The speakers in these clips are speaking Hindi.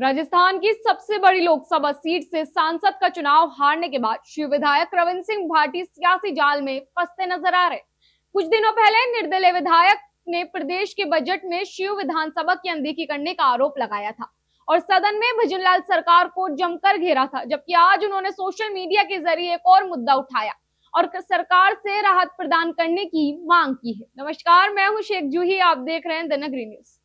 राजस्थान की सबसे बड़ी लोकसभा सीट से सांसद का चुनाव हारने के बाद शिव विधायक रविंद्र सिंह भाटी सियासी जाल में फंसते नजर आ रहे कुछ दिनों पहले निर्दलीय विधायक ने प्रदेश के बजट में शिव विधानसभा की अनदेखी करने का आरोप लगाया था और सदन में भजनलाल सरकार को जमकर घेरा था जबकि आज उन्होंने सोशल मीडिया के जरिए एक और मुद्दा उठाया और सरकार से राहत प्रदान करने की मांग की है नमस्कार मैं हूं शेख जूही आप देख रहे हैं द नगरी न्यूज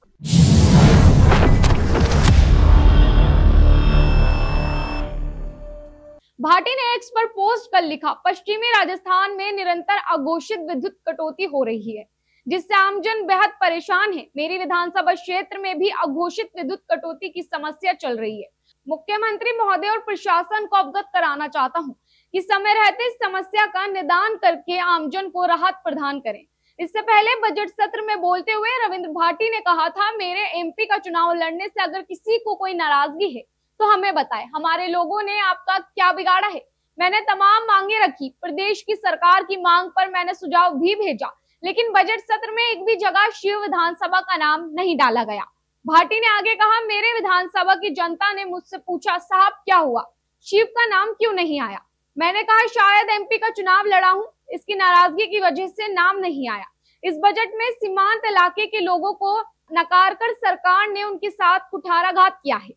भाटी ने एक्स पर पोस्ट कर लिखा पश्चिमी राजस्थान में निरंतर अघोषित विद्युत कटौती हो रही है जिससे आमजन बेहद परेशान है मेरी विधानसभा क्षेत्र में भी अघोषित विद्युत कटौती की समस्या चल रही है मुख्यमंत्री महोदय और प्रशासन को अवगत कराना चाहता हूँ कि समय रहते इस समस्या का निदान करके आमजन को राहत प्रदान करें इससे पहले बजट सत्र में बोलते हुए रविंद्र भाटी ने कहा था मेरे एमपी का चुनाव लड़ने से अगर किसी को कोई नाराजगी है तो हमें बताए हमारे लोगों ने आपका क्या बिगाड़ा है मैंने तमाम मांगे रखी प्रदेश की सरकार की मांग पर मैंने सुझाव भी भेजा लेकिन बजट सत्र में एक भी जगह शिव विधानसभा का नाम नहीं डाला गया भाटी ने आगे कहा मेरे विधानसभा की जनता ने मुझसे पूछा साहब क्या हुआ शिव का नाम क्यों नहीं आया मैंने कहा शायद एमपी का चुनाव लड़ा हूं इसकी नाराजगी की वजह से नाम नहीं आया इस बजट में सीमांत इलाके के लोगों को नकार कर सरकार ने उनके साथ कुठाराघात किया है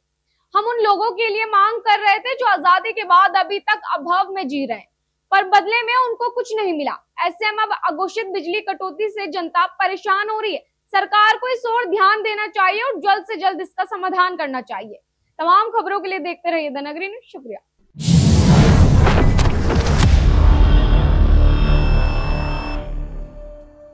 हम उन लोगों के लिए मांग कर रहे थे जो आजादी के बाद अभी तक अभाव में जी रहे हैं पर बदले में उनको कुछ नहीं मिला ऐसे में अब अघोषित बिजली कटौती से जनता परेशान हो रही है सरकार को इस ओर ध्यान देना चाहिए और जल्द से जल्द इसका समाधान करना चाहिए तमाम खबरों के लिए देखते रहिए द न्यूज शुक्रिया